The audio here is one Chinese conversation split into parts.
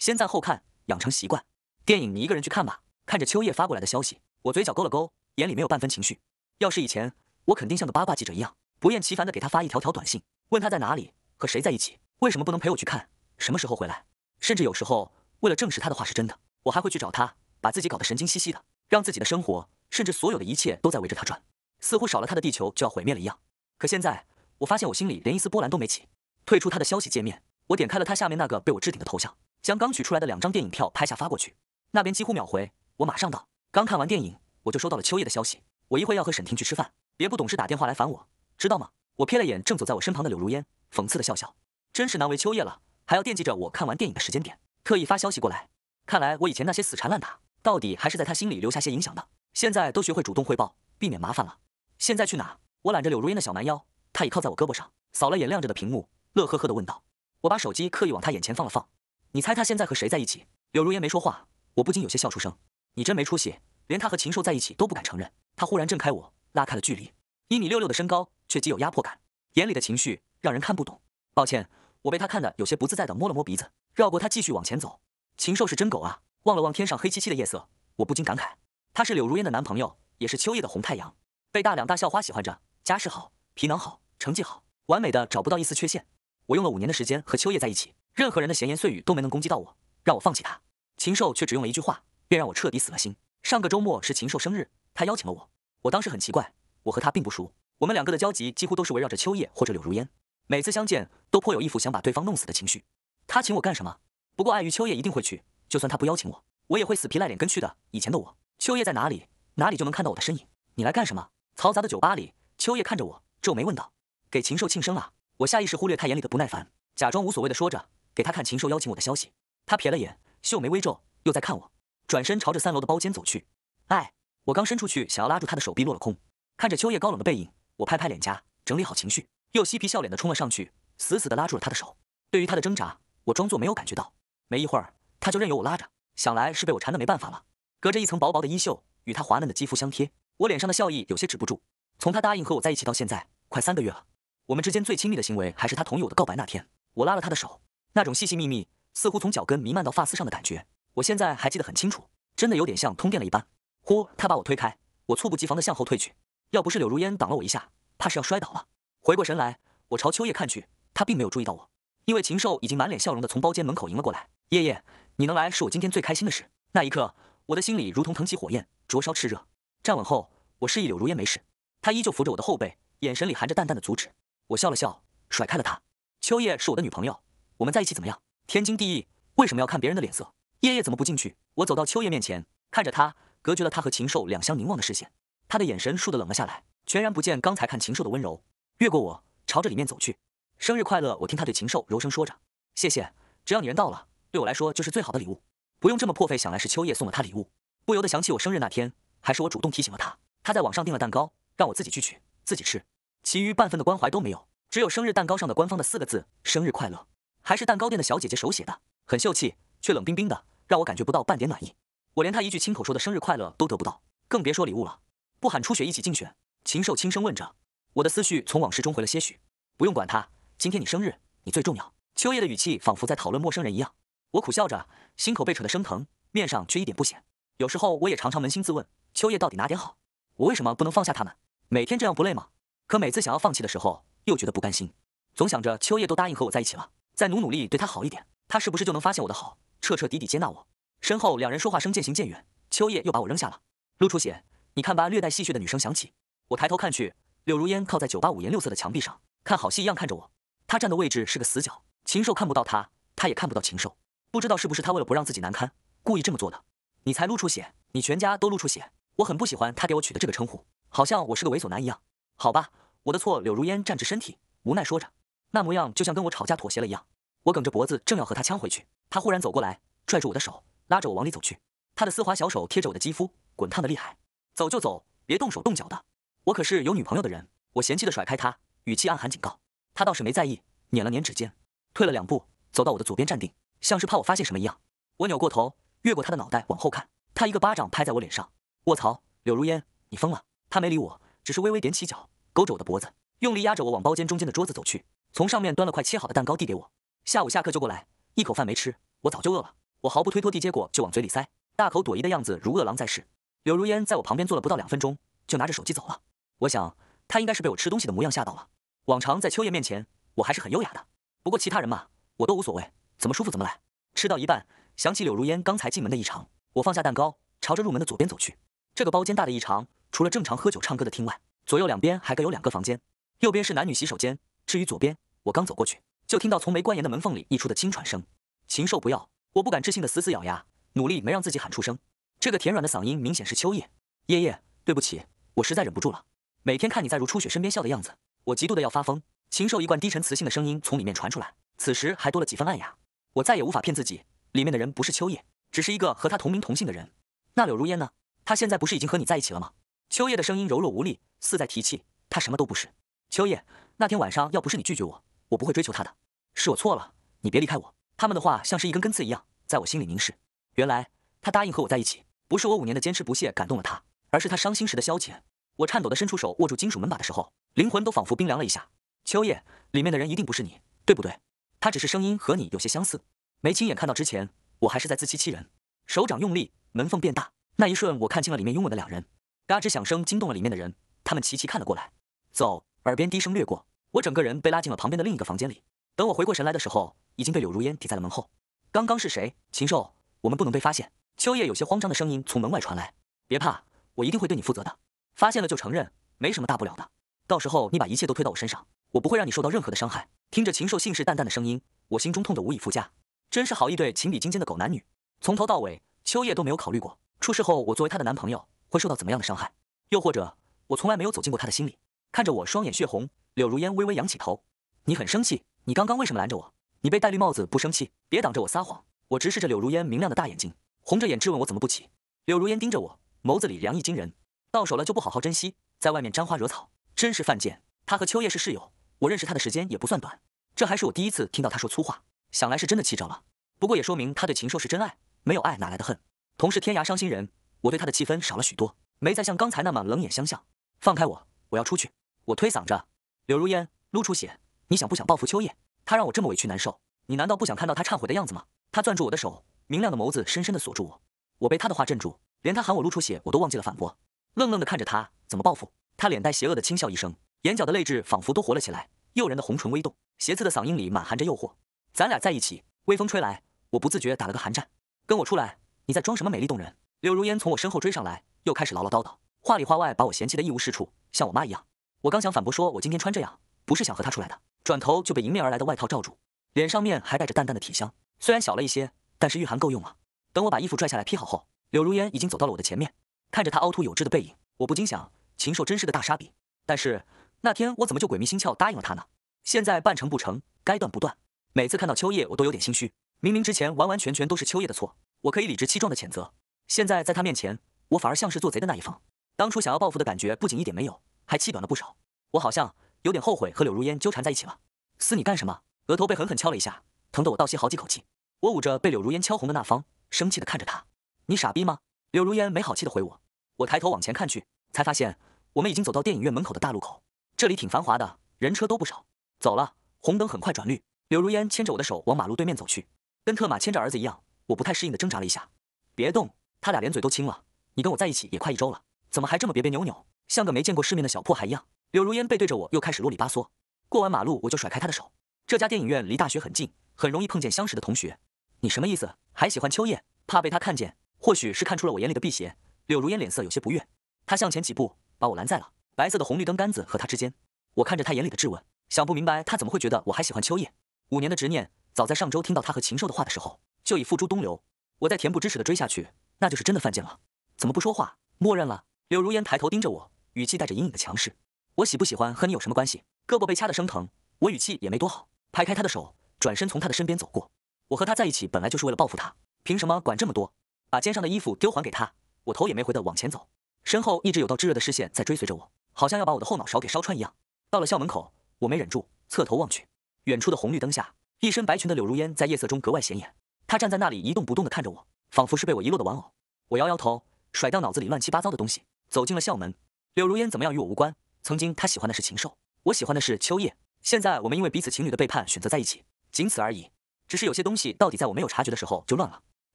先赞后看，养成习惯。电影你一个人去看吧。看着秋叶发过来的消息，我嘴角勾了勾，眼里没有半分情绪。要是以前，我肯定像个八卦记者一样，不厌其烦的给他发一条条短信，问他在哪里，和谁在一起，为什么不能陪我去看，什么时候回来，甚至有时候为了证实他的话是真的，我还会去找他，把自己搞得神经兮兮的，让自己的生活甚至所有的一切都在围着他转，似乎少了他的地球就要毁灭了一样。可现在，我发现我心里连一丝波澜都没起，退出他的消息界面。我点开了他下面那个被我置顶的头像，将刚取出来的两张电影票拍下发过去，那边几乎秒回，我马上到。刚看完电影，我就收到了秋叶的消息，我一会要和沈婷去吃饭，别不懂事打电话来烦我，知道吗？我瞥了眼正走在我身旁的柳如烟，讽刺的笑笑，真是难为秋叶了，还要惦记着我看完电影的时间点，特意发消息过来。看来我以前那些死缠烂打，到底还是在他心里留下些影响的，现在都学会主动汇报，避免麻烦了。现在去哪？我揽着柳如烟的小蛮腰，她倚靠在我胳膊上，扫了眼亮着的屏幕，乐呵呵的问道。我把手机刻意往他眼前放了放，你猜他现在和谁在一起？柳如烟没说话，我不禁有些笑出声。你真没出息，连他和禽兽在一起都不敢承认。他忽然挣开我，拉开了距离。一米六六的身高却极有压迫感，眼里的情绪让人看不懂。抱歉，我被他看得有些不自在，的摸了摸鼻子，绕过他继续往前走。禽兽是真狗啊！望了望天上黑漆漆的夜色，我不禁感慨：他是柳如烟的男朋友，也是秋叶的红太阳，被大两大校花喜欢着，家世好，皮囊好，成绩好，完美的找不到一丝缺陷。我用了五年的时间和秋叶在一起，任何人的闲言碎语都没能攻击到我，让我放弃他。禽兽却只用了一句话，便让我彻底死了心。上个周末是禽兽生日，他邀请了我。我当时很奇怪，我和他并不熟，我们两个的交集几乎都是围绕着秋叶或者柳如烟，每次相见都颇有一副想把对方弄死的情绪。他请我干什么？不过碍于秋叶一定会去，就算他不邀请我，我也会死皮赖脸跟去的。以前的我，秋叶在哪里，哪里就能看到我的身影。你来干什么？嘈杂的酒吧里，秋叶看着我皱眉问道：“给禽兽庆生啊？”我下意识忽略他眼里的不耐烦，假装无所谓的说着，给他看《禽兽邀请我的消息》。他瞥了眼，秀眉微皱，又在看我，转身朝着三楼的包间走去。哎，我刚伸出去想要拉住他的手臂，落了空。看着秋叶高冷的背影，我拍拍脸颊，整理好情绪，又嬉皮笑脸的冲了上去，死死的拉住了他的手。对于他的挣扎，我装作没有感觉到。没一会儿，他就任由我拉着，想来是被我缠得没办法了。隔着一层薄薄的衣袖，与他滑嫩的肌肤相贴，我脸上的笑意有些止不住。从他答应和我在一起到现在，快三个月了。我们之间最亲密的行为，还是他同意我的告白那天，我拉了他的手，那种细细密密，似乎从脚跟弥漫到发丝上的感觉，我现在还记得很清楚，真的有点像通电了一般。呼，他把我推开，我猝不及防的向后退去，要不是柳如烟挡了我一下，怕是要摔倒了。回过神来，我朝秋叶看去，他并没有注意到我，因为禽兽已经满脸笑容的从包间门口迎了过来。夜夜，你能来是我今天最开心的事。那一刻，我的心里如同腾起火焰，灼烧炽热。站稳后，我示意柳如烟没事，她依旧扶着我的后背，眼神里含着淡淡的阻止。我笑了笑，甩开了他。秋叶是我的女朋友，我们在一起怎么样？天经地义，为什么要看别人的脸色？夜夜怎么不进去？我走到秋叶面前，看着她，隔绝了她和禽兽两相凝望的视线。她的眼神倏地冷了下来，全然不见刚才看禽兽的温柔，越过我，朝着里面走去。生日快乐！我听她对禽兽柔声说着。谢谢，只要你人到了，对我来说就是最好的礼物。不用这么破费，想来是秋叶送了他礼物。不由得想起我生日那天，还是我主动提醒了他，他在网上订了蛋糕，让我自己去取，自己吃。其余半分的关怀都没有，只有生日蛋糕上的官方的四个字“生日快乐”，还是蛋糕店的小姐姐手写的，很秀气，却冷冰冰的，让我感觉不到半点暖意。我连她一句亲口说的生日快乐都得不到，更别说礼物了。不喊初雪一起竞选，禽兽轻声问着。我的思绪从往事中回了些许，不用管他，今天你生日，你最重要。秋叶的语气仿佛在讨论陌生人一样，我苦笑着，心口被扯得生疼，面上却一点不显。有时候我也常常扪心自问，秋叶到底哪点好？我为什么不能放下他们？每天这样不累吗？可每次想要放弃的时候，又觉得不甘心，总想着秋叶都答应和我在一起了，再努努力对她好一点，她是不是就能发现我的好，彻彻底底接纳我？身后两人说话声渐行渐远，秋叶又把我扔下了。陆出血！你看吧，略带戏谑的女声响起。我抬头看去，柳如烟靠在酒吧五颜六色的墙壁上，看好戏一样看着我。她站的位置是个死角，禽兽看不到她，她也看不到禽兽。不知道是不是她为了不让自己难堪，故意这么做的。你才撸出血，你全家都撸出血！我很不喜欢她给我取的这个称呼，好像我是个猥琐男一样。好吧。我的错，柳如烟站直身体，无奈说着，那模样就像跟我吵架妥协了一样。我梗着脖子，正要和他呛回去，他忽然走过来，拽住我的手，拉着我往里走去。他的丝滑小手贴着我的肌肤，滚烫的厉害。走就走，别动手动脚的，我可是有女朋友的人。我嫌弃的甩开他，语气暗含警告。他倒是没在意，捻了捻指尖，退了两步，走到我的左边站定，像是怕我发现什么一样。我扭过头，越过他的脑袋往后看，他一个巴掌拍在我脸上。卧槽，柳如烟，你疯了！他没理我，只是微微踮起脚。勾着我的脖子，用力压着我往包间中间的桌子走去，从上面端了块切好的蛋糕递给我。下午下课就过来，一口饭没吃，我早就饿了。我毫不推脱地接过，就往嘴里塞，大口朵颐的样子如饿狼在世。柳如烟在我旁边坐了不到两分钟，就拿着手机走了。我想，她应该是被我吃东西的模样吓到了。往常在秋叶面前，我还是很优雅的，不过其他人嘛，我都无所谓，怎么舒服怎么来。吃到一半，想起柳如烟刚才进门的异常，我放下蛋糕，朝着入门的左边走去。这个包间大的异常，除了正常喝酒唱歌的厅外。左右两边还各有两个房间，右边是男女洗手间。至于左边，我刚走过去，就听到从没关严的门缝里溢出的轻喘声。禽兽，不要！我不敢置信的死死咬牙，努力没让自己喊出声。这个甜软的嗓音明显是秋叶。叶叶，对不起，我实在忍不住了。每天看你在如初雪身边笑的样子，我嫉妒的要发疯。禽兽，一贯低沉磁性的声音从里面传出来，此时还多了几分暗哑。我再也无法骗自己，里面的人不是秋叶，只是一个和他同名同姓的人。那柳如烟呢？她现在不是已经和你在一起了吗？秋叶的声音柔弱无力，似在提气。他什么都不是。秋叶，那天晚上要不是你拒绝我，我不会追求他的。是我错了，你别离开我。他们的话像是一根根刺一样，在我心里凝视。原来他答应和我在一起，不是我五年的坚持不懈感动了他，而是他伤心时的消遣。我颤抖的伸出手握住金属门把的时候，灵魂都仿佛冰凉了一下。秋叶，里面的人一定不是你，对不对？他只是声音和你有些相似。没亲眼看到之前，我还是在自欺欺人。手掌用力，门缝变大，那一瞬我看清了里面拥吻的两人。嘎吱响声惊动了里面的人，他们齐齐看了过来。走，耳边低声掠过，我整个人被拉进了旁边的另一个房间里。等我回过神来的时候，已经被柳如烟抵在了门后。刚刚是谁？禽兽！我们不能被发现。秋叶有些慌张的声音从门外传来。别怕，我一定会对你负责的。发现了就承认，没什么大不了的。到时候你把一切都推到我身上，我不会让你受到任何的伤害。听着禽兽信誓旦旦的声音，我心中痛得无以复加。真是好一对情比金坚的狗男女，从头到尾秋叶都没有考虑过出事后我作为她的男朋友。会受到怎么样的伤害？又或者我从来没有走进过他的心里。看着我双眼血红，柳如烟微微扬起头。你很生气？你刚刚为什么拦着我？你被戴绿帽子不生气？别挡着我撒谎。我直视着柳如烟明亮的大眼睛，红着眼质问我怎么不起。柳如烟盯着我，眸子里凉意惊人。到手了就不好好珍惜，在外面沾花惹草，真是犯贱。他和秋叶是室友，我认识他的时间也不算短，这还是我第一次听到他说粗话。想来是真的气着了。不过也说明他对禽兽是真爱，没有爱哪来的恨？同是天涯伤心人。我对他的气氛少了许多，没再像刚才那么冷眼相向。放开我，我要出去！我推搡着柳如烟，撸出血。你想不想报复秋叶？他让我这么委屈难受，你难道不想看到他忏悔的样子吗？他攥住我的手，明亮的眸子深深的锁住我。我被他的话镇住，连他喊我撸出血，我都忘记了反驳，愣愣的看着他怎么报复。他脸带邪恶的轻笑一声，眼角的泪痣仿佛都活了起来，诱人的红唇微动，邪刺的嗓音里满含着诱惑。咱俩在一起，微风吹来，我不自觉打了个寒战。跟我出来，你在装什么美丽动人？柳如烟从我身后追上来，又开始唠唠叨叨，话里话外把我嫌弃的一无是处，像我妈一样。我刚想反驳说，我今天穿这样不是想和她出来的，转头就被迎面而来的外套罩住，脸上面还带着淡淡的体香。虽然小了一些，但是御寒够用啊。等我把衣服拽下来披好后，柳如烟已经走到了我的前面，看着她凹凸有致的背影，我不禁想，禽兽真是个大傻逼。但是那天我怎么就鬼迷心窍答应了她呢？现在半成不成，该断不断。每次看到秋叶，我都有点心虚。明明之前完完全全都是秋叶的错，我可以理直气壮的谴责。现在在他面前，我反而像是做贼的那一方。当初想要报复的感觉不仅一点没有，还气短了不少。我好像有点后悔和柳如烟纠缠在一起了。撕你干什么？额头被狠狠敲了一下，疼得我倒吸好几口气。我捂着被柳如烟敲红的那方，生气地看着他：“你傻逼吗？”柳如烟没好气地回我。我抬头往前看去，才发现我们已经走到电影院门口的大路口。这里挺繁华的，人车都不少。走了，红灯很快转绿。柳如烟牵着我的手往马路对面走去，跟特马牵着儿子一样。我不太适应地挣扎了一下：“别动。”他俩连嘴都亲了，你跟我在一起也快一周了，怎么还这么别别扭扭，像个没见过世面的小破孩一样？柳如烟背对着我，又开始啰里吧嗦。过完马路，我就甩开他的手。这家电影院离大学很近，很容易碰见相识的同学。你什么意思？还喜欢秋叶？怕被他看见？或许是看出了我眼里的辟邪，柳如烟脸色有些不悦，她向前几步，把我拦在了白色的红绿灯杆子和她之间。我看着她眼里的质问，想不明白她怎么会觉得我还喜欢秋叶。五年的执念，早在上周听到她和禽兽的话的时候，就已付诸东流。我在恬不知耻的追下去。那就是真的犯贱了，怎么不说话？默认了。柳如烟抬头盯着我，语气带着隐隐的强势。我喜不喜欢和你有什么关系？胳膊被掐得生疼，我语气也没多好，拍开她的手，转身从她的身边走过。我和她在一起本来就是为了报复她，凭什么管这么多？把肩上的衣服丢还给她，我头也没回的往前走。身后一直有道炙热的视线在追随着我，好像要把我的后脑勺给烧穿一样。到了校门口，我没忍住，侧头望去，远处的红绿灯下，一身白裙的柳如烟在夜色中格外显眼。她站在那里一动不动的看着我。仿佛是被我遗落的玩偶，我摇摇头，甩掉脑子里乱七八糟的东西，走进了校门。柳如烟怎么样与我无关。曾经她喜欢的是禽兽，我喜欢的是秋叶。现在我们因为彼此情侣的背叛选择在一起，仅此而已。只是有些东西到底在我没有察觉的时候就乱了。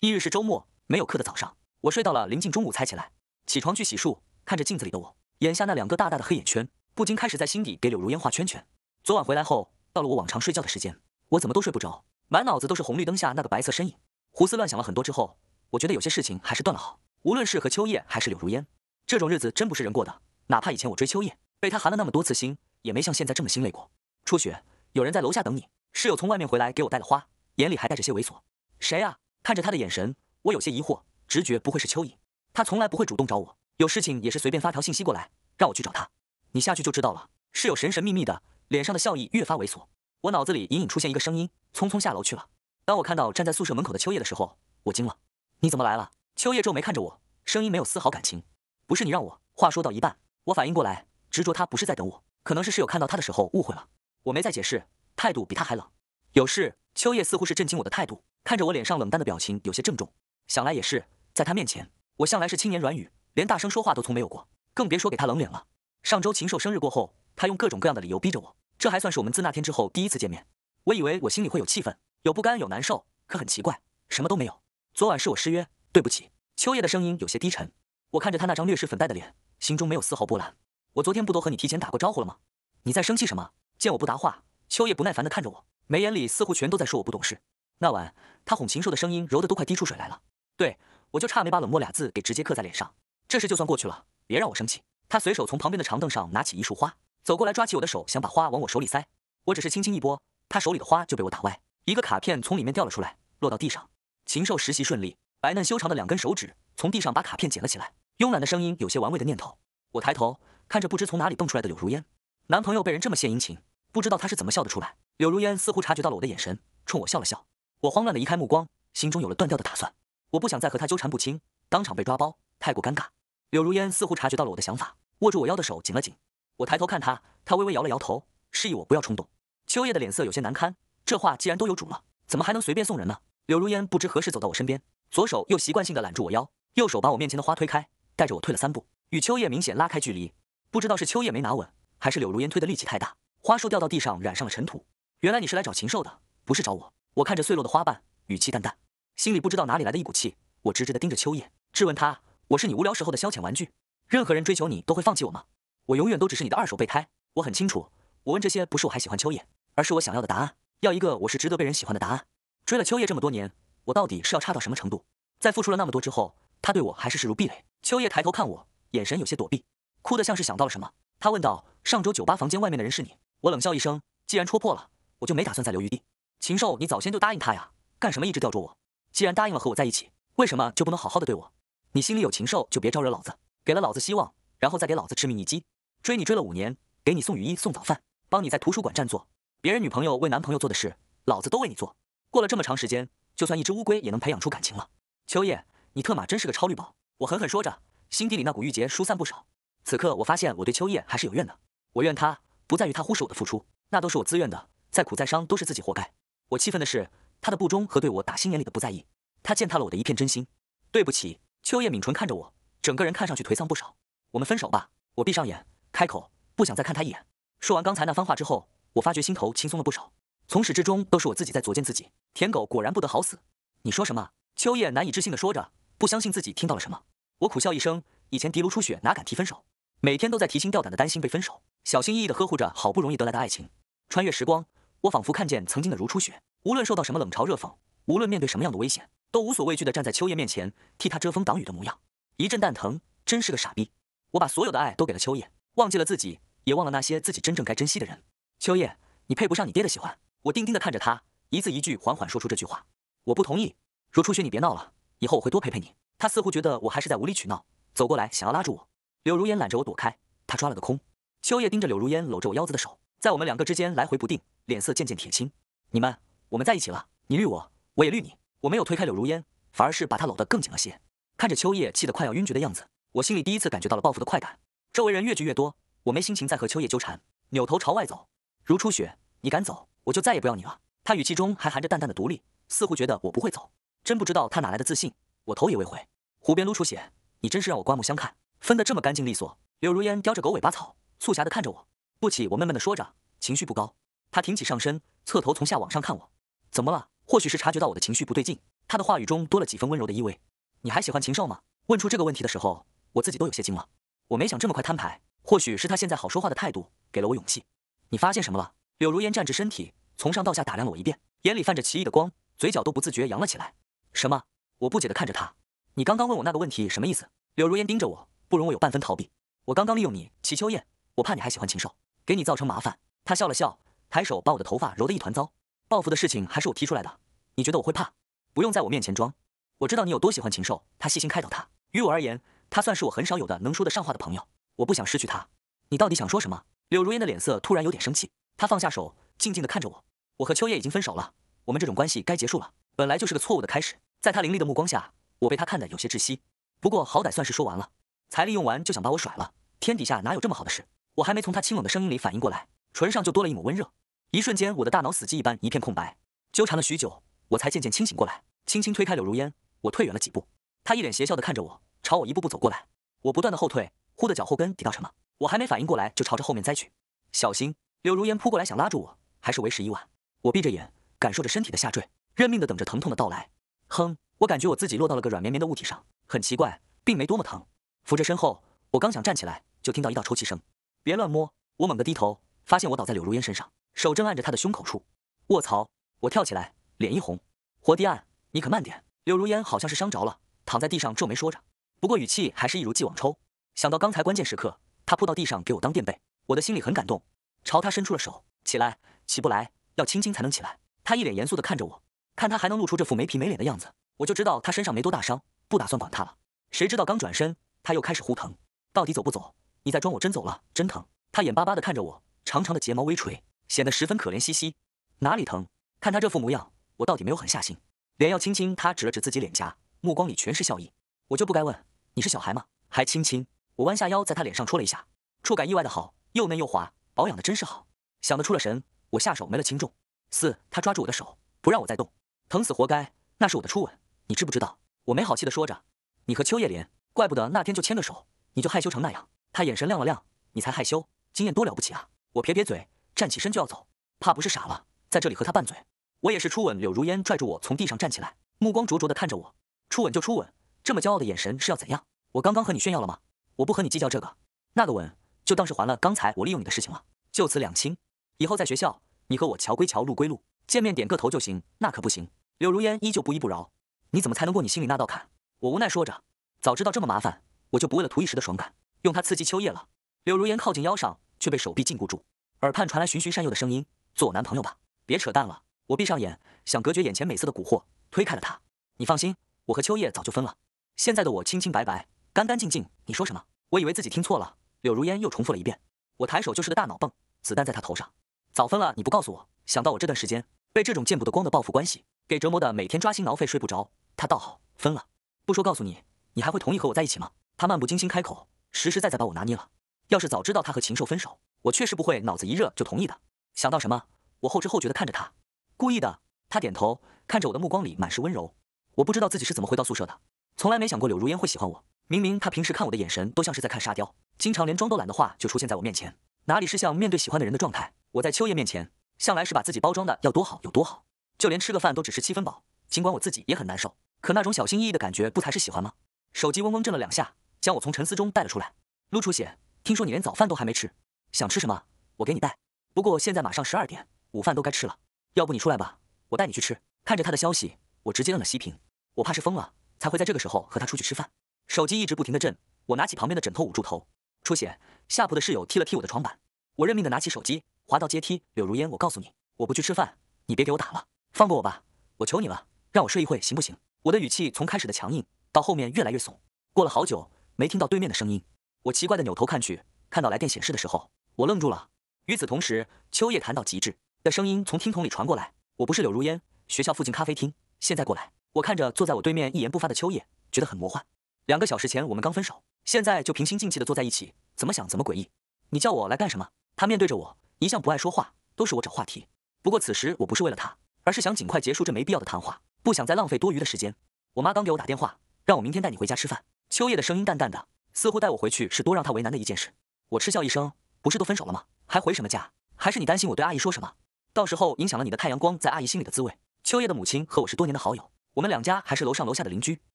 翌日是周末，没有课的早上，我睡到了临近中午才起来，起床去洗漱，看着镜子里的我，眼下那两个大大的黑眼圈，不禁开始在心底给柳如烟画圈圈。昨晚回来后，到了我往常睡觉的时间，我怎么都睡不着，满脑子都是红绿灯下那个白色身影，胡思乱想了很多之后。我觉得有些事情还是断了好，无论是和秋叶还是柳如烟，这种日子真不是人过的。哪怕以前我追秋叶，被他寒了那么多次心，也没像现在这么心累过。初雪，有人在楼下等你。室友从外面回来给我带了花，眼里还带着些猥琐。谁啊？看着他的眼神，我有些疑惑。直觉不会是蚯蚓，他从来不会主动找我，有事情也是随便发条信息过来，让我去找他。你下去就知道了。室友神神秘秘的，脸上的笑意越发猥琐。我脑子里隐隐出现一个声音，匆匆下楼去了。当我看到站在宿舍门口的秋叶的时候，我惊了。你怎么来了？秋叶皱眉看着我，声音没有丝毫感情。不是你让我话说到一半，我反应过来，执着他不是在等我，可能是室友看到他的时候误会了。我没再解释，态度比他还冷。有事？秋叶似乎是震惊我的态度，看着我脸上冷淡的表情，有些郑重。想来也是，在他面前，我向来是轻言软语，连大声说话都从没有过，更别说给他冷脸了。上周禽兽生日过后，他用各种各样的理由逼着我，这还算是我们自那天之后第一次见面。我以为我心里会有气愤、有不甘、有难受，可很奇怪，什么都没有。昨晚是我失约，对不起。秋叶的声音有些低沉。我看着他那张略施粉黛的脸，心中没有丝毫波澜。我昨天不都和你提前打过招呼了吗？你在生气什么？见我不答话，秋叶不耐烦的看着我，眉眼里似乎全都在说我不懂事。那晚他哄禽兽的声音柔的都快滴出水来了。对，我就差没把冷漠俩字给直接刻在脸上。这事就算过去了，别让我生气。他随手从旁边的长凳上拿起一束花，走过来抓起我的手，想把花往我手里塞。我只是轻轻一拨，他手里的花就被我打歪，一个卡片从里面掉了出来，落到地上。禽兽实习顺利，白嫩修长的两根手指从地上把卡片捡了起来，慵懒的声音有些玩味的念头。我抬头看着不知从哪里蹦出来的柳如烟，男朋友被人这么献殷勤，不知道他是怎么笑得出来。柳如烟似乎察觉到了我的眼神，冲我笑了笑。我慌乱的移开目光，心中有了断掉的打算。我不想再和他纠缠不清，当场被抓包，太过尴尬。柳如烟似乎察觉到了我的想法，握住我腰的手紧了紧。我抬头看他，他微微摇了摇头，示意我不要冲动。秋叶的脸色有些难堪，这话既然都有主了，怎么还能随便送人呢？柳如烟不知何时走到我身边，左手又习惯性的揽住我腰，右手把我面前的花推开，带着我退了三步，与秋叶明显拉开距离。不知道是秋叶没拿稳，还是柳如烟推的力气太大，花束掉到地上，染上了尘土。原来你是来找禽兽的，不是找我。我看着碎落的花瓣，语气淡淡，心里不知道哪里来的一股气，我直直的盯着秋叶，质问他：我是你无聊时候的消遣玩具？任何人追求你都会放弃我吗？我永远都只是你的二手备胎？我很清楚，我问这些不是我还喜欢秋叶，而是我想要的答案，要一个我是值得被人喜欢的答案。追了秋叶这么多年，我到底是要差到什么程度？在付出了那么多之后，他对我还是视如壁垒。秋叶抬头看我，眼神有些躲避，哭得像是想到了什么。他问道：“上周酒吧房间外面的人是你？”我冷笑一声：“既然戳破了，我就没打算再留余地。”禽兽，你早先就答应他呀，干什么一直吊着我？既然答应了和我在一起，为什么就不能好好的对我？你心里有禽兽就别招惹老子，给了老子希望，然后再给老子致命一击。追你追了五年，给你送雨衣、送早饭，帮你在图书馆占座，别人女朋友为男朋友做的事，老子都为你做。过了这么长时间，就算一只乌龟也能培养出感情了。秋叶，你特码真是个超绿宝！我狠狠说着，心底里那股郁结疏散不少。此刻我发现我对秋叶还是有怨的。我怨他，不在于他忽视我的付出，那都是我自愿的，再苦再伤都是自己活该。我气愤的是他的不忠和对我打心眼里的不在意，他践踏了我的一片真心。对不起，秋叶抿唇看着我，整个人看上去颓丧不少。我们分手吧。我闭上眼，开口，不想再看他一眼。说完刚才那番话之后，我发觉心头轻松了不少。从始至终都是我自己在作践自己，舔狗果然不得好死。你说什么？秋叶难以置信地说着，不相信自己听到了什么。我苦笑一声，以前的卢初雪哪敢提分手？每天都在提心吊胆的担心被分手，小心翼翼地呵护着好不容易得来的爱情。穿越时光，我仿佛看见曾经的卢初雪，无论受到什么冷嘲热讽，无论面对什么样的危险，都无所畏惧地站在秋叶面前，替他遮风挡雨的模样。一阵蛋疼，真是个傻逼！我把所有的爱都给了秋叶，忘记了自己，也忘了那些自己真正该珍惜的人。秋叶，你配不上你爹的喜欢。我定定地看着他，一字一句缓缓说出这句话：“我不同意。”如初雪，你别闹了，以后我会多陪陪你。他似乎觉得我还是在无理取闹，走过来想要拉住我。柳如烟揽着我躲开，他抓了个空。秋叶盯着柳如烟搂着我腰子的手，在我们两个之间来回不定，脸色渐渐铁青。你们，我们在一起了，你绿我，我也绿你。我没有推开柳如烟，反而是把她搂得更紧了些。看着秋叶气得快要晕厥的样子，我心里第一次感觉到了报复的快感。周围人越聚越多，我没心情再和秋叶纠缠，扭头朝外走。如初雪，你敢走？我就再也不要你了。他语气中还含着淡淡的独立，似乎觉得我不会走。真不知道他哪来的自信。我头也未回，湖边撸出血，你真是让我刮目相看，分得这么干净利索。柳如烟叼着狗尾巴草，促狭的看着我。不起，我闷闷的说着，情绪不高。他挺起上身，侧头从下往上看我，怎么了？或许是察觉到我的情绪不对劲，他的话语中多了几分温柔的意味。你还喜欢禽兽吗？问出这个问题的时候，我自己都有些惊了。我没想这么快摊牌，或许是他现在好说话的态度给了我勇气。你发现什么了？柳如烟站直身体，从上到下打量了我一遍，眼里泛着奇异的光，嘴角都不自觉扬了起来。什么？我不解地看着他，你刚刚问我那个问题什么意思？柳如烟盯着我，不容我有半分逃避。我刚刚利用你，齐秋燕，我怕你还喜欢禽兽，给你造成麻烦。他笑了笑，抬手把我的头发揉得一团糟。报复的事情还是我提出来的，你觉得我会怕？不用在我面前装，我知道你有多喜欢禽兽。他细心开导他，于我而言，他算是我很少有的能说得上话的朋友，我不想失去他。你到底想说什么？柳如烟的脸色突然有点生气。他放下手，静静地看着我。我和秋叶已经分手了，我们这种关系该结束了。本来就是个错误的开始。在他凌厉的目光下，我被他看得有些窒息。不过好歹算是说完了。财力用完就想把我甩了，天底下哪有这么好的事？我还没从他清冷的声音里反应过来，唇上就多了一抹温热。一瞬间，我的大脑死机一般，一片空白。纠缠了许久，我才渐渐清醒过来，轻轻推开柳如烟，我退远了几步。他一脸邪笑的看着我，朝我一步步走过来。我不断的后退，忽的脚后跟抵到什么，我还没反应过来，就朝着后面栽去。小心！柳如烟扑过来想拉住我，还是为时已晚。我闭着眼，感受着身体的下坠，认命的等着疼痛的到来。哼，我感觉我自己落到了个软绵绵的物体上，很奇怪，并没多么疼。扶着身后，我刚想站起来，就听到一道抽泣声：“别乱摸！”我猛地低头，发现我倒在柳如烟身上，手正按着她的胸口处。卧槽！我跳起来，脸一红：“活地按，你可慢点。”柳如烟好像是伤着了，躺在地上皱眉说着，不过语气还是一如既往抽。想到刚才关键时刻，她扑到地上给我当垫背，我的心里很感动。朝他伸出了手，起来，起不来，要亲亲才能起来。他一脸严肃地看着我，看他还能露出这副没皮没脸的样子，我就知道他身上没多大伤，不打算管他了。谁知道刚转身，他又开始呼疼，到底走不走？你再装，我真走了，真疼。他眼巴巴地看着我，长长的睫毛微垂，显得十分可怜兮兮。哪里疼？看他这副模样，我到底没有狠下心，脸要亲亲。他指了指自己脸颊，目光里全是笑意。我就不该问，你是小孩吗？还亲亲？我弯下腰，在他脸上戳了一下，触感意外的好，又嫩又滑。保养的真是好，想得出了神，我下手没了轻重。四，他抓住我的手，不让我再动，疼死，活该。那是我的初吻，你知不知道？我没好气的说着。你和秋叶莲，怪不得那天就牵个手，你就害羞成那样。他眼神亮了亮，你才害羞，经验多了不起啊。我撇撇嘴，站起身就要走，怕不是傻了，在这里和他拌嘴。我也是初吻。柳如烟拽住我从地上站起来，目光灼灼的看着我。初吻就初吻，这么骄傲的眼神是要怎样？我刚刚和你炫耀了吗？我不和你计较这个，那个吻。就当是还了刚才我利用你的事情了，就此两清。以后在学校，你和我桥归桥，路归路，见面点个头就行。那可不行。柳如烟依旧不依不饶。你怎么才能过你心里那道坎？我无奈说着，早知道这么麻烦，我就不为了图一时的爽感，用它刺激秋叶了。柳如烟靠近腰上，却被手臂禁锢住，耳畔传来循循善诱的声音：“做我男朋友吧，别扯淡了。”我闭上眼，想隔绝眼前美色的蛊惑，推开了他。你放心，我和秋叶早就分了，现在的我清清白白，干干净净。你说什么？我以为自己听错了。柳如烟又重复了一遍：“我抬手就是个大脑蹦，子弹在她头上。早分了，你不告诉我？想到我这段时间被这种见不得光的报复关系给折磨的，每天抓心挠肺睡不着。她倒好，分了不说，告诉你，你还会同意和我在一起吗？”他漫不经心开口，实实在在把我拿捏了。要是早知道他和禽兽分手，我确实不会脑子一热就同意的。想到什么，我后知后觉的看着他，故意的。他点头，看着我的目光里满是温柔。我不知道自己是怎么回到宿舍的，从来没想过柳如烟会喜欢我。明明她平时看我的眼神都像是在看沙雕。经常连装都懒的话，就出现在我面前，哪里是像面对喜欢的人的状态？我在秋叶面前，向来是把自己包装的要多好有多好，就连吃个饭都只是七分饱。尽管我自己也很难受，可那种小心翼翼的感觉，不才是喜欢吗？手机嗡嗡震了两下，将我从沉思中带了出来。陆初雪，听说你连早饭都还没吃，想吃什么？我给你带。不过现在马上十二点，午饭都该吃了，要不你出来吧，我带你去吃。看着他的消息，我直接摁了熄屏。我怕是疯了，才会在这个时候和他出去吃饭。手机一直不停的震，我拿起旁边的枕头捂住头。出血，下铺的室友踢了踢我的床板，我认命的拿起手机，滑到阶梯。柳如烟，我告诉你，我不去吃饭，你别给我打了，放过我吧，我求你了，让我睡一会行不行？我的语气从开始的强硬到后面越来越怂。过了好久，没听到对面的声音，我奇怪的扭头看去，看到来电显示的时候，我愣住了。与此同时，秋叶谈到极致的声音从听筒里传过来，我不是柳如烟，学校附近咖啡厅，现在过来。我看着坐在我对面一言不发的秋叶，觉得很魔幻。两个小时前，我们刚分手。现在就平心静气的坐在一起，怎么想怎么诡异。你叫我来干什么？他面对着我，一向不爱说话，都是我找话题。不过此时我不是为了他，而是想尽快结束这没必要的谈话，不想再浪费多余的时间。我妈刚给我打电话，让我明天带你回家吃饭。秋叶的声音淡淡的，似乎带我回去是多让她为难的一件事。我嗤笑一声，不是都分手了吗？还回什么家？还是你担心我对阿姨说什么，到时候影响了你的太阳光在阿姨心里的滋味？秋叶的母亲和我是多年的好友，我们两家还是楼上楼下的邻居。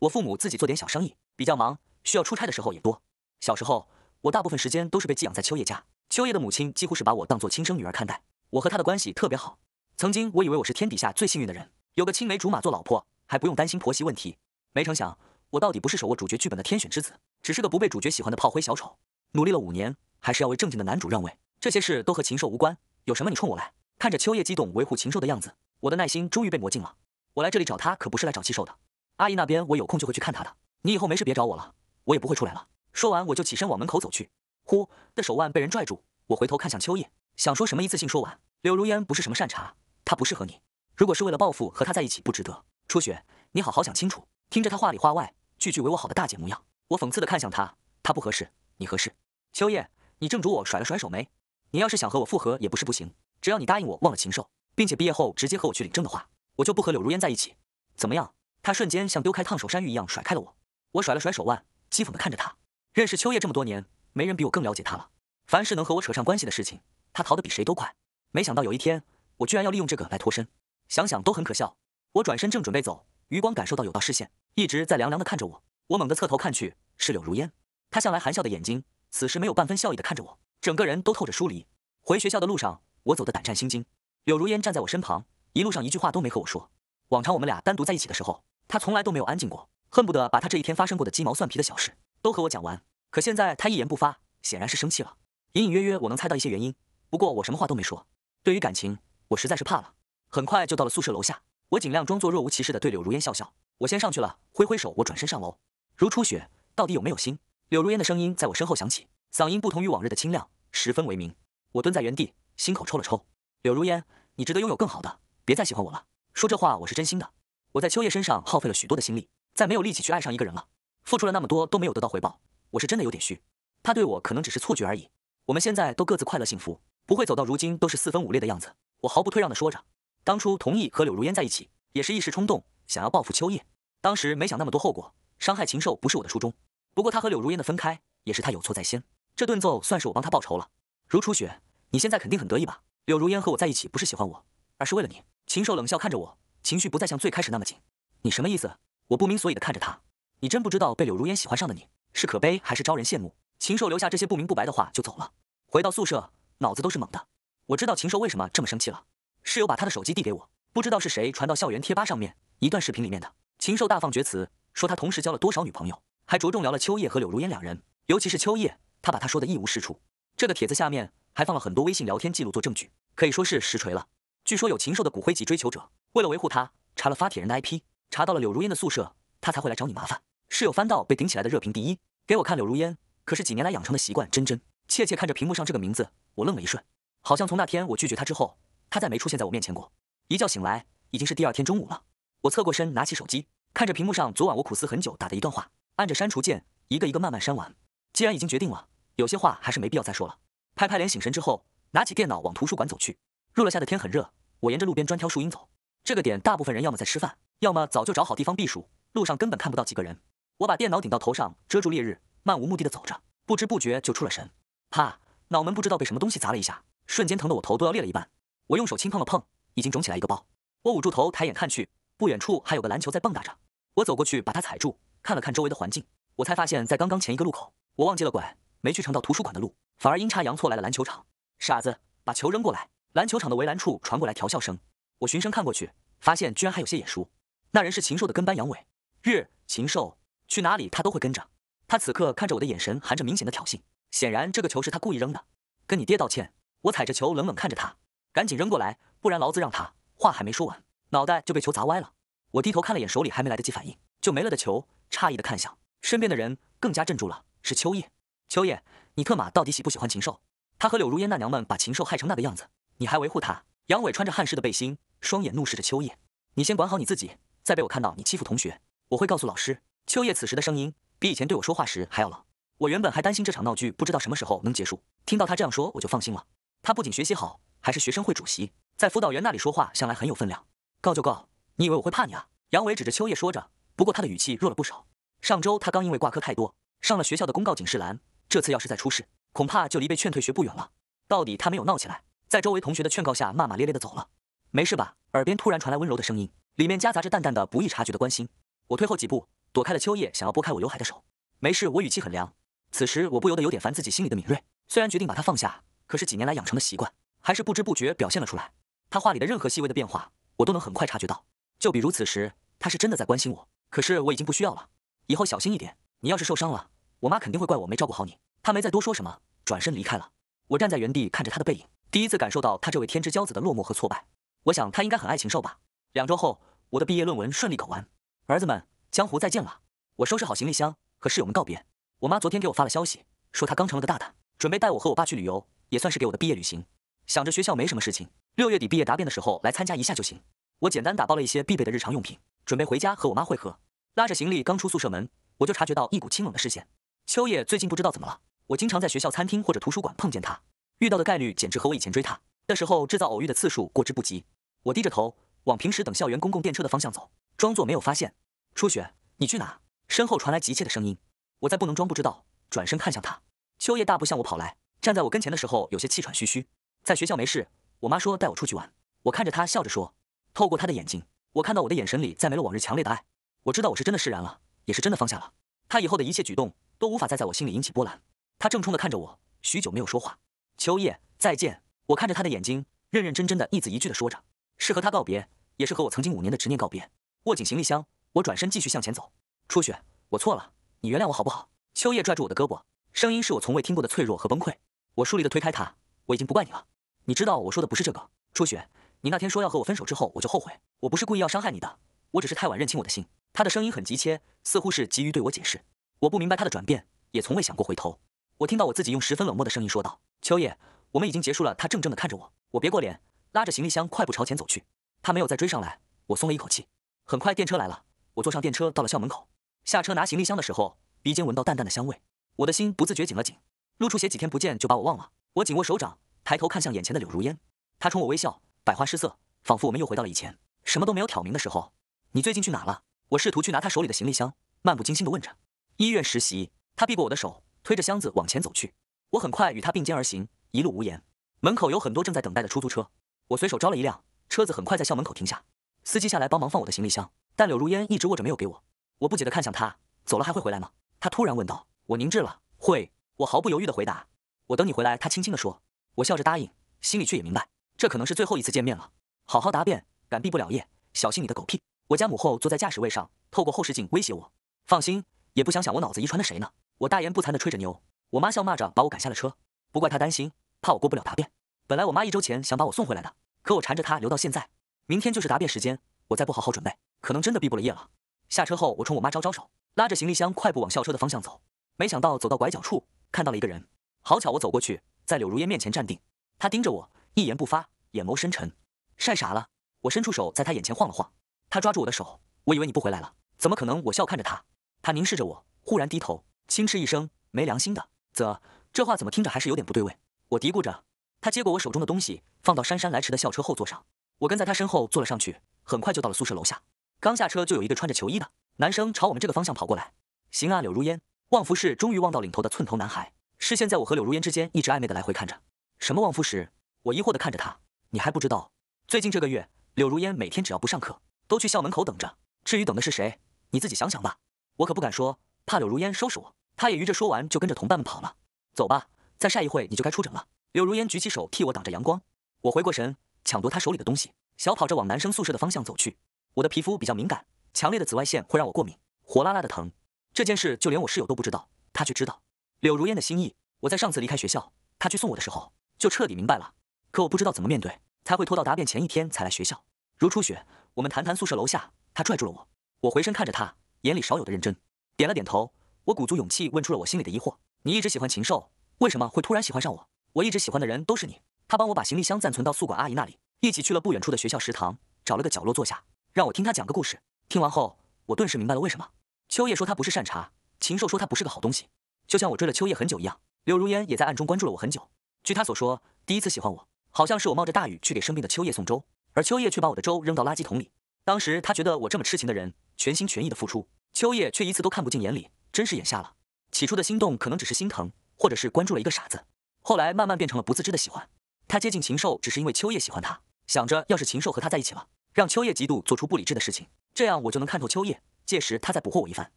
我父母自己做点小生意，比较忙。需要出差的时候也多。小时候，我大部分时间都是被寄养在秋叶家。秋叶的母亲几乎是把我当做亲生女儿看待，我和她的关系特别好。曾经，我以为我是天底下最幸运的人，有个青梅竹马做老婆，还不用担心婆媳问题。没成想，我到底不是手握主角剧本的天选之子，只是个不被主角喜欢的炮灰小丑。努力了五年，还是要为正经的男主让位。这些事都和禽兽无关，有什么你冲我来！看着秋叶激动维护禽兽的样子，我的耐心终于被磨尽了。我来这里找他可不是来找气兽的。阿姨那边，我有空就会去看她的。你以后没事别找我了。我也不会出来了。说完，我就起身往门口走去。呼，的手腕被人拽住，我回头看向秋叶，想说什么一次性说完。柳如烟不是什么善茬，她不适合你。如果是为了报复和她在一起不值得。初雪，你好好想清楚。听着她话里话外句句为我好的大姐模样，我讽刺的看向她，她不合适，你合适。秋叶，你正主我甩了甩手没？你要是想和我复合也不是不行，只要你答应我忘了禽兽，并且毕业后直接和我去领证的话，我就不和柳如烟在一起。怎么样？她瞬间像丢开烫手山芋一样甩开了我。我甩了甩手腕。讥讽地看着他。认识秋叶这么多年，没人比我更了解他了。凡是能和我扯上关系的事情，他逃得比谁都快。没想到有一天，我居然要利用这个来脱身，想想都很可笑。我转身正准备走，余光感受到有道视线一直在凉凉地看着我。我猛地侧头看去，是柳如烟。她向来含笑的眼睛，此时没有半分笑意地看着我，整个人都透着疏离。回学校的路上，我走得胆战心惊。柳如烟站在我身旁，一路上一句话都没和我说。往常我们俩单独在一起的时候，他从来都没有安静过。恨不得把他这一天发生过的鸡毛蒜皮的小事都和我讲完，可现在他一言不发，显然是生气了。隐隐约约我能猜到一些原因，不过我什么话都没说。对于感情，我实在是怕了。很快就到了宿舍楼下，我尽量装作若无其事的对柳如烟笑笑，我先上去了，挥挥手，我转身上楼。如初雪到底有没有心？柳如烟的声音在我身后响起，嗓音不同于往日的清亮，十分为明。我蹲在原地，心口抽了抽。柳如烟，你值得拥有更好的，别再喜欢我了。说这话我是真心的，我在秋叶身上耗费了许多的心力。再没有力气去爱上一个人了，付出了那么多都没有得到回报，我是真的有点虚。他对我可能只是错觉而已。我们现在都各自快乐幸福，不会走到如今都是四分五裂的样子。我毫不退让地说着：“当初同意和柳如烟在一起，也是一时冲动，想要报复秋叶。当时没想那么多后果，伤害禽兽不是我的初衷。不过他和柳如烟的分开，也是他有错在先。这顿揍算是我帮他报仇了。”如初雪，你现在肯定很得意吧？柳如烟和我在一起不是喜欢我，而是为了你。禽兽冷笑看着我，情绪不再像最开始那么紧。你什么意思？我不明所以的看着他，你真不知道被柳如烟喜欢上的你是可悲还是招人羡慕。禽兽留下这些不明不白的话就走了。回到宿舍，脑子都是懵的。我知道禽兽为什么这么生气了。室友把他的手机递给我，不知道是谁传到校园贴吧上面一段视频里面的。禽兽大放厥词，说他同时交了多少女朋友，还着重聊了秋叶和柳如烟两人，尤其是秋叶，他把他说的一无是处。这个帖子下面还放了很多微信聊天记录做证据，可以说是实锤了。据说有禽兽的骨灰级追求者，为了维护他，查了发帖人的 IP。查到了柳如烟的宿舍，他才会来找你麻烦。室友翻到被顶起来的热评第一，给我看柳如烟，可是几年来养成的习惯，真真切切看着屏幕上这个名字，我愣了一瞬，好像从那天我拒绝他之后，他再没出现在我面前过。一觉醒来，已经是第二天中午了。我侧过身，拿起手机，看着屏幕上昨晚我苦思很久打的一段话，按着删除键，一个一个慢慢删完。既然已经决定了，有些话还是没必要再说了。拍拍脸醒神之后，拿起电脑往图书馆走去。入了夏的天很热，我沿着路边专挑树荫走。这个点，大部分人要么在吃饭。要么早就找好地方避暑，路上根本看不到几个人。我把电脑顶到头上，遮住烈日，漫无目的的走着，不知不觉就出了神。哈，脑门不知道被什么东西砸了一下，瞬间疼得我头都要裂了一半。我用手轻碰了碰，已经肿起来一个包。我捂住头，抬眼看去，不远处还有个篮球在蹦跶着。我走过去把它踩住，看了看周围的环境，我才发现，在刚刚前一个路口，我忘记了拐，没去成到图书馆的路，反而阴差阳错来了篮球场。傻子，把球扔过来！篮球场的围栏处传过来调笑声。我循声看过去，发现居然还有些眼熟。那人是禽兽的跟班杨伟，日禽兽去哪里他都会跟着。他此刻看着我的眼神含着明显的挑衅，显然这个球是他故意扔的。跟你爹道歉。我踩着球冷冷看着他，赶紧扔过来，不然老子让他……话还没说完，脑袋就被球砸歪了。我低头看了眼手里还没来得及反应就没了的球，诧异的看向身边的人，更加镇住了。是秋叶，秋叶，你特马到底喜不喜欢禽兽？他和柳如烟那娘们把禽兽害成那个样子，你还维护他？杨伟穿着汗湿的背心，双眼怒视着秋叶，你先管好你自己。再被我看到你欺负同学，我会告诉老师。秋叶此时的声音比以前对我说话时还要冷。我原本还担心这场闹剧不知道什么时候能结束，听到他这样说，我就放心了。他不仅学习好，还是学生会主席，在辅导员那里说话向来很有分量。告就告，你以为我会怕你啊？杨伟指着秋叶说着，不过他的语气弱了不少。上周他刚因为挂科太多上了学校的公告警示栏，这次要是再出事，恐怕就离被劝退学不远了。到底他没有闹起来，在周围同学的劝告下，骂骂咧咧的走了。没事吧？耳边突然传来温柔的声音。里面夹杂着淡淡的、不易察觉的关心。我退后几步，躲开了秋叶想要拨开我刘海的手。没事，我语气很凉。此时我不由得有点烦自己心里的敏锐。虽然决定把他放下，可是几年来养成的习惯，还是不知不觉表现了出来。他话里的任何细微的变化，我都能很快察觉到。就比如此时，他是真的在关心我，可是我已经不需要了。以后小心一点，你要是受伤了，我妈肯定会怪我没照顾好你。他没再多说什么，转身离开了。我站在原地，看着他的背影，第一次感受到他这位天之骄子的落寞和挫败。我想他应该很爱禽兽吧。两周后。我的毕业论文顺利考完，儿子们，江湖再见了。我收拾好行李箱，和室友们告别。我妈昨天给我发了消息，说她刚成了个大胆，准备带我和我爸去旅游，也算是给我的毕业旅行。想着学校没什么事情，六月底毕业答辩的时候来参加一下就行。我简单打包了一些必备的日常用品，准备回家和我妈会合。拉着行李刚出宿舍门，我就察觉到一股清冷的视线。秋叶最近不知道怎么了，我经常在学校餐厅或者图书馆碰见她，遇到的概率简直和我以前追她的时候制造偶遇的次数过之不及。我低着头。往平时等校园公共电车的方向走，装作没有发现。初雪，你去哪？身后传来急切的声音。我在不能装不知道，转身看向他。秋叶大步向我跑来，站在我跟前的时候，有些气喘吁吁。在学校没事，我妈说带我出去玩。我看着她笑着说。透过她的眼睛，我看到我的眼神里再没了往日强烈的爱。我知道我是真的释然了，也是真的放下了。她以后的一切举动都无法再在我心里引起波澜。她怔忡的看着我，许久没有说话。秋叶，再见。我看着她的眼睛，认认真真的一字一句的说着。是和他告别，也是和我曾经五年的执念告别。握紧行李箱，我转身继续向前走。初雪，我错了，你原谅我好不好？秋叶拽住我的胳膊，声音是我从未听过的脆弱和崩溃。我疏离的推开他，我已经不怪你了。你知道我说的不是这个。初雪，你那天说要和我分手之后，我就后悔。我不是故意要伤害你的，我只是太晚认清我的心。他的声音很急切，似乎是急于对我解释。我不明白他的转变，也从未想过回头。我听到我自己用十分冷漠的声音说道：“秋叶，我们已经结束了。”他怔怔的看着我，我别过脸。拉着行李箱快步朝前走去，他没有再追上来，我松了一口气。很快电车来了，我坐上电车到了校门口。下车拿行李箱的时候，鼻尖闻到淡淡的香味，我的心不自觉紧了紧。陆初雪几天不见就把我忘了，我紧握手掌，抬头看向眼前的柳如烟，她冲我微笑，百花失色，仿佛我们又回到了以前，什么都没有挑明的时候。你最近去哪了？我试图去拿她手里的行李箱，漫不经心地问着。医院实习，她避过我的手，推着箱子往前走去。我很快与她并肩而行，一路无言。门口有很多正在等待的出租车。我随手招了一辆车子，很快在校门口停下。司机下来帮忙放我的行李箱，但柳如烟一直握着没有给我。我不解的看向他，走了还会回来吗？他突然问道。我凝滞了，会。我毫不犹豫的回答。我等你回来。他轻轻的说。我笑着答应，心里却也明白，这可能是最后一次见面了。好好答辩，敢毕不了业，小心你的狗屁！我家母后坐在驾驶位上，透过后视镜威胁我。放心，也不想想我脑子遗传的谁呢？我大言不惭的吹着牛。我妈笑骂着把我赶下了车。不怪她担心，怕我过不了答辩。本来我妈一周前想把我送回来的，可我缠着她留到现在。明天就是答辩时间，我再不好好准备，可能真的毕不了业了。下车后，我冲我妈招招手，拉着行李箱快步往校车的方向走。没想到走到拐角处，看到了一个人。好巧，我走过去，在柳如烟面前站定。她盯着我，一言不发，眼眸深沉。晒傻了。我伸出手，在她眼前晃了晃。她抓住我的手。我以为你不回来了，怎么可能？我笑看着她。她凝视着我，忽然低头，轻嗤一声：“没良心的。”啧，这话怎么听着还是有点不对味？我嘀咕着。他接过我手中的东西，放到姗姗来迟的校车后座上。我跟在他身后坐了上去，很快就到了宿舍楼下。刚下车，就有一个穿着球衣的男生朝我们这个方向跑过来。行啊，柳如烟。望夫是终于望到领头的寸头男孩，视线在我和柳如烟之间一直暧昧的来回看着。什么望夫时？我疑惑的看着他。你还不知道？最近这个月，柳如烟每天只要不上课，都去校门口等着。至于等的是谁，你自己想想吧。我可不敢说，怕柳如烟收拾我。他也于着说完，就跟着同伴们跑了。走吧，再晒一会，你就该出诊了。柳如烟举起手替我挡着阳光，我回过神，抢夺她手里的东西，小跑着往男生宿舍的方向走去。我的皮肤比较敏感，强烈的紫外线会让我过敏，火辣辣的疼。这件事就连我室友都不知道，他却知道柳如烟的心意。我在上次离开学校，他去送我的时候，就彻底明白了。可我不知道怎么面对，才会拖到答辩前一天才来学校。如初雪，我们谈谈宿舍楼下。他拽住了我，我回身看着他，眼里少有的认真，点了点头。我鼓足勇气问出了我心里的疑惑：你一直喜欢禽兽，为什么会突然喜欢上我？我一直喜欢的人都是你。他帮我把行李箱暂存到宿管阿姨那里，一起去了不远处的学校食堂，找了个角落坐下，让我听他讲个故事。听完后，我顿时明白了为什么秋叶说他不是善茬，禽兽说他不是个好东西。就像我追了秋叶很久一样，柳如烟也在暗中关注了我很久。据他所说，第一次喜欢我，好像是我冒着大雨去给生病的秋叶送粥，而秋叶却把我的粥扔到垃圾桶里。当时他觉得我这么痴情的人，全心全意的付出，秋叶却一次都看不进眼里，真是眼瞎了。起初的心动可能只是心疼，或者是关注了一个傻子。后来慢慢变成了不自知的喜欢，他接近禽兽只是因为秋叶喜欢他，想着要是禽兽和他在一起了，让秋叶嫉妒，做出不理智的事情，这样我就能看透秋叶，届时他再捕获我一番。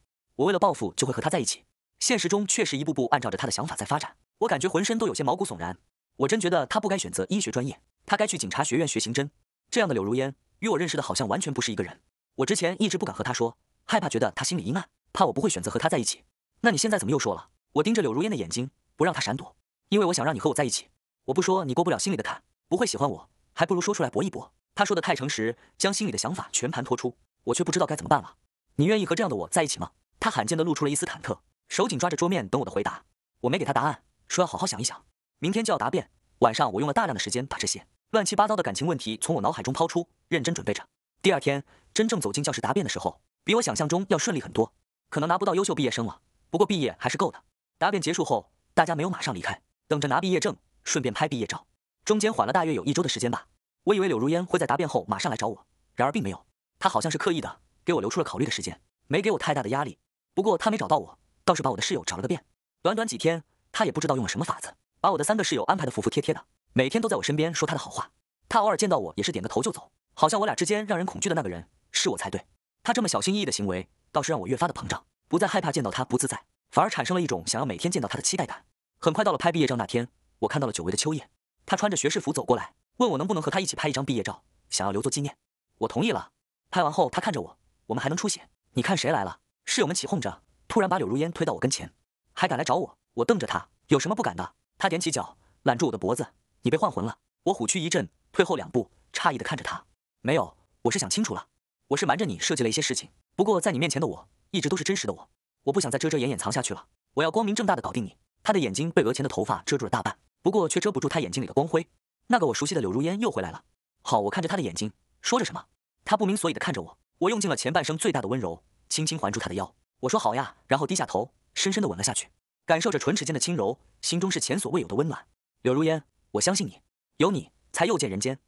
我为了报复，就会和他在一起。现实中确实一步步按照着他的想法在发展，我感觉浑身都有些毛骨悚然。我真觉得他不该选择医学专业，他该去警察学院学刑侦。这样的柳如烟与我认识的好像完全不是一个人。我之前一直不敢和他说，害怕觉得他心里阴暗，怕我不会选择和他在一起。那你现在怎么又说了？我盯着柳如烟的眼睛，不让他闪躲。因为我想让你和我在一起，我不说你过不了心里的坎，不会喜欢我，还不如说出来搏一搏。他说的太诚实，将心里的想法全盘托出，我却不知道该怎么办了。你愿意和这样的我在一起吗？他罕见的露出了一丝忐忑，手紧抓着桌面等我的回答。我没给他答案，说要好好想一想，明天就要答辩。晚上我用了大量的时间把这些乱七八糟的感情问题从我脑海中抛出，认真准备着。第二天真正走进教室答辩的时候，比我想象中要顺利很多，可能拿不到优秀毕业生了，不过毕业还是够的。答辩结束后，大家没有马上离开。等着拿毕业证，顺便拍毕业照，中间缓了大约有一周的时间吧。我以为柳如烟会在答辩后马上来找我，然而并没有，她好像是刻意的给我留出了考虑的时间，没给我太大的压力。不过她没找到我，倒是把我的室友找了个遍。短短几天，她也不知道用了什么法子，把我的三个室友安排的服服帖帖的，每天都在我身边说她的好话。她偶尔见到我也是点个头就走，好像我俩之间让人恐惧的那个人是我才对。她这么小心翼翼的行为，倒是让我越发的膨胀，不再害怕见到她不自在，反而产生了一种想要每天见到她的期待感。很快到了拍毕业照那天，我看到了久违的秋叶，他穿着学士服走过来，问我能不能和他一起拍一张毕业照，想要留作纪念。我同意了。拍完后，他看着我，我们还能出血？你看谁来了？室友们起哄着，突然把柳如烟推到我跟前，还敢来找我？我瞪着他，有什么不敢的？他踮起脚揽住我的脖子，你被换魂了？我虎躯一震，退后两步，诧异地看着他，没有，我是想清楚了，我是瞒着你设计了一些事情，不过在你面前的我一直都是真实的我，我不想再遮遮掩掩藏下去了，我要光明正大的搞定你。他的眼睛被额前的头发遮住了大半，不过却遮不住他眼睛里的光辉。那个我熟悉的柳如烟又回来了。好，我看着他的眼睛，说着什么。他不明所以的看着我。我用尽了前半生最大的温柔，轻轻环住他的腰。我说好呀，然后低下头，深深的吻了下去，感受着唇齿间的轻柔，心中是前所未有的温暖。柳如烟，我相信你，有你才又见人间。